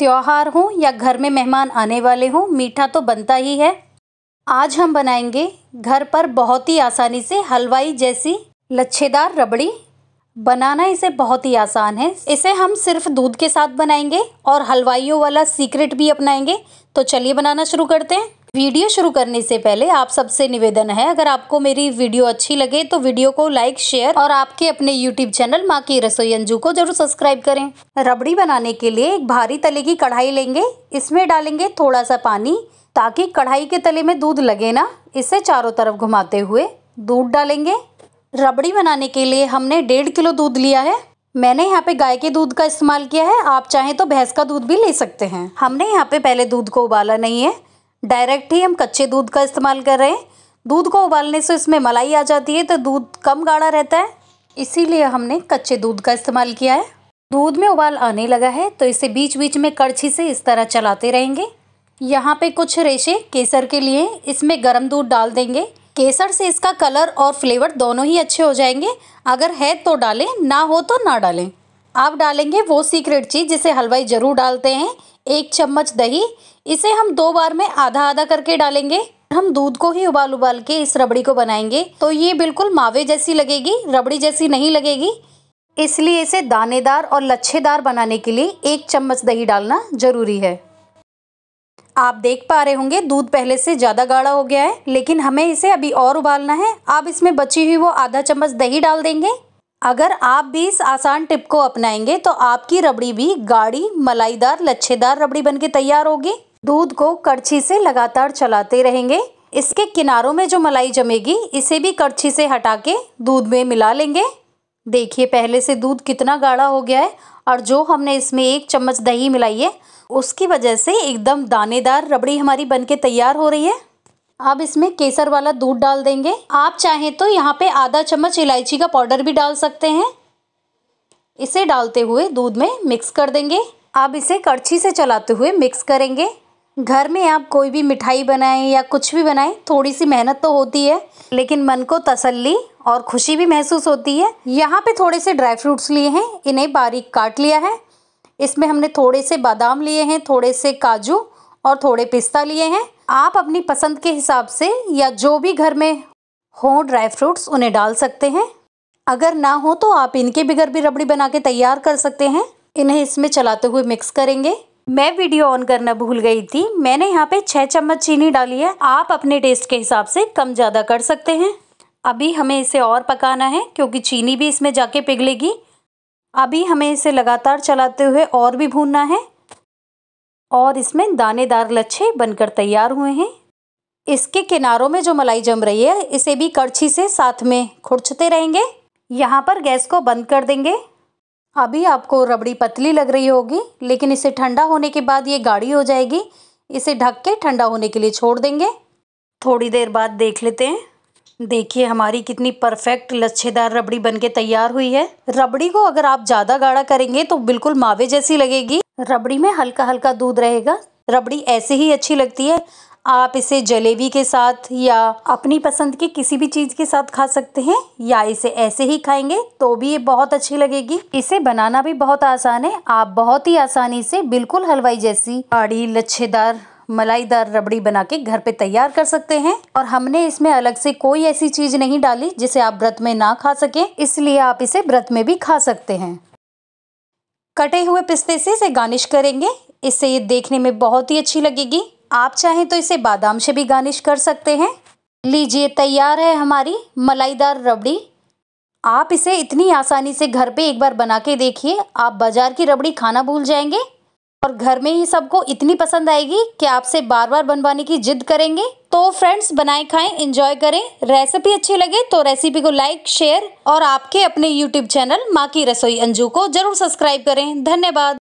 त्यौहार हो या घर में मेहमान आने वाले हों मीठा तो बनता ही है आज हम बनाएंगे घर पर बहुत ही आसानी से हलवाई जैसी लच्छेदार रबड़ी बनाना इसे बहुत ही आसान है इसे हम सिर्फ दूध के साथ बनाएंगे और हलवाइयों वाला सीक्रेट भी अपनाएंगे तो चलिए बनाना शुरू करते हैं वीडियो शुरू करने से पहले आप सबसे निवेदन है अगर आपको मेरी वीडियो अच्छी लगे तो वीडियो को लाइक शेयर और आपके अपने यूट्यूब चैनल माँ की रसोई अंजू को जरूर सब्सक्राइब करें रबड़ी बनाने के लिए एक भारी तले की कढ़ाई लेंगे इसमें डालेंगे थोड़ा सा पानी ताकि कढ़ाई के तले में दूध लगे ना इसे चारों तरफ घुमाते हुए दूध डालेंगे रबड़ी बनाने के लिए हमने डेढ़ किलो दूध लिया है मैंने यहाँ पे गाय के दूध का इस्तेमाल किया है आप चाहें तो भैंस का दूध भी ले सकते हैं हमने यहाँ पे पहले दूध को उबाला नहीं है डायरेक्ट ही हम कच्चे दूध का इस्तेमाल कर रहे हैं दूध को उबालने से इसमें मलाई आ जाती है तो दूध कम गाढ़ा रहता है इसीलिए हमने कच्चे दूध का इस्तेमाल किया है दूध में उबाल आने लगा है तो इसे बीच बीच में कड़छी से इस तरह चलाते रहेंगे यहाँ पे कुछ रेशे केसर के लिए इसमें गर्म दूध डाल देंगे केसर से इसका कलर और फ्लेवर दोनों ही अच्छे हो जाएंगे अगर है तो डालें ना हो तो ना डालें आप डालेंगे वो सीक्रेट चीज़ जिसे हलवाई ज़रूर डालते हैं एक चम्मच दही इसे हम दो बार में आधा आधा करके डालेंगे हम दूध को ही उबाल उबाल के इस रबड़ी को बनाएंगे तो ये बिल्कुल मावे जैसी लगेगी रबड़ी जैसी नहीं लगेगी इसलिए इसे दानेदार और लच्छेदार बनाने के लिए एक चम्मच दही डालना ज़रूरी है आप देख पा रहे होंगे दूध पहले से ज़्यादा गाढ़ा हो गया है लेकिन हमें इसे अभी और उबालना है आप इसमें बची हुई वो आधा चम्मच दही डाल देंगे अगर आप भी इस आसान टिप को अपनाएंगे तो आपकी रबड़ी भी गाढ़ी मलाईदार लच्छेदार रबड़ी बनके तैयार होगी दूध को करछी से लगातार चलाते रहेंगे इसके किनारों में जो मलाई जमेगी इसे भी करछी से हटा के दूध में मिला लेंगे देखिए पहले से दूध कितना गाढ़ा हो गया है और जो हमने इसमें एक चम्मच दही मिलाई है उसकी वजह से एकदम दानेदार रबड़ी हमारी बनके तैयार हो रही है अब इसमें केसर वाला दूध डाल देंगे आप चाहें तो यहाँ पे आधा चम्मच इलायची का पाउडर भी डाल सकते हैं इसे डालते हुए दूध में मिक्स कर देंगे आप इसे कड़छी से चलाते हुए मिक्स करेंगे घर में आप कोई भी मिठाई बनाएं या कुछ भी बनाएं थोड़ी सी मेहनत तो होती है लेकिन मन को तसल्ली और खुशी भी महसूस होती है यहाँ पे थोड़े से ड्राई फ्रूट्स लिए हैं इन्हें बारीक काट लिया है इसमें हमने थोड़े से बादाम लिए हैं थोड़े से काजू और थोड़े पिस्ता लिए हैं आप अपनी पसंद के हिसाब से या जो भी घर में हों ड्राई फ्रूट्स उन्हें डाल सकते हैं अगर ना हो तो आप इनके बिगर भी रबड़ी बना के तैयार कर सकते हैं इन्हें इसमें चलाते हुए मिक्स करेंगे मैं वीडियो ऑन करना भूल गई थी मैंने यहाँ पे छः चम्मच चीनी डाली है आप अपने टेस्ट के हिसाब से कम ज़्यादा कर सकते हैं अभी हमें इसे और पकाना है क्योंकि चीनी भी इसमें जाके पिघलेगी अभी हमें इसे लगातार चलाते हुए और भी भूनना है और इसमें दानेदार लच्छे बनकर तैयार हुए हैं इसके किनारों में जो मलाई जम रही है इसे भी कड़छी से साथ में खुर्चते रहेंगे यहाँ पर गैस को बंद कर देंगे अभी आपको रबड़ी पतली लग रही होगी लेकिन इसे ठंडा होने के बाद ये गाढ़ी हो जाएगी इसे ढक के ठंडा होने के लिए छोड़ देंगे थोड़ी देर बाद देख लेते हैं देखिए हमारी कितनी परफेक्ट लच्छेदार रबड़ी बनके तैयार हुई है रबड़ी को अगर आप ज़्यादा गाढ़ा करेंगे तो बिल्कुल मावे जैसी लगेगी रबड़ी में हल्का हल्का दूध रहेगा रबड़ी ऐसे ही अच्छी लगती है आप इसे जलेबी के साथ या अपनी पसंद की किसी भी चीज़ के साथ खा सकते हैं या इसे ऐसे ही खाएंगे तो भी ये बहुत अच्छी लगेगी इसे बनाना भी बहुत आसान है आप बहुत ही आसानी से बिल्कुल हलवाई जैसी गाढ़ी लच्छेदार मलाईदार रबड़ी बना के घर पे तैयार कर सकते हैं और हमने इसमें अलग से कोई ऐसी चीज नहीं डाली जिसे आप व्रत में ना खा सकें इसलिए आप इसे व्रत में भी खा सकते हैं कटे हुए पिस्ते से इसे गार्निश करेंगे इससे ये देखने में बहुत ही अच्छी लगेगी आप चाहें तो इसे बादाम से भी गार्निश कर सकते हैं लीजिए तैयार है हमारी मलाईदार रबड़ी आप इसे इतनी आसानी से घर पे एक बार बना के देखिए आप बाज़ार की रबड़ी खाना भूल जाएंगे और घर में ही सबको इतनी पसंद आएगी कि आपसे बार बार बनवाने की जिद करेंगे तो फ्रेंड्स बनाए खाएं एंजॉय करें रेसिपी अच्छी लगे तो रेसिपी को लाइक शेयर और आपके अपने यूट्यूब चैनल माँ की रसोई अंजू को जरूर सब्सक्राइब करें धन्यवाद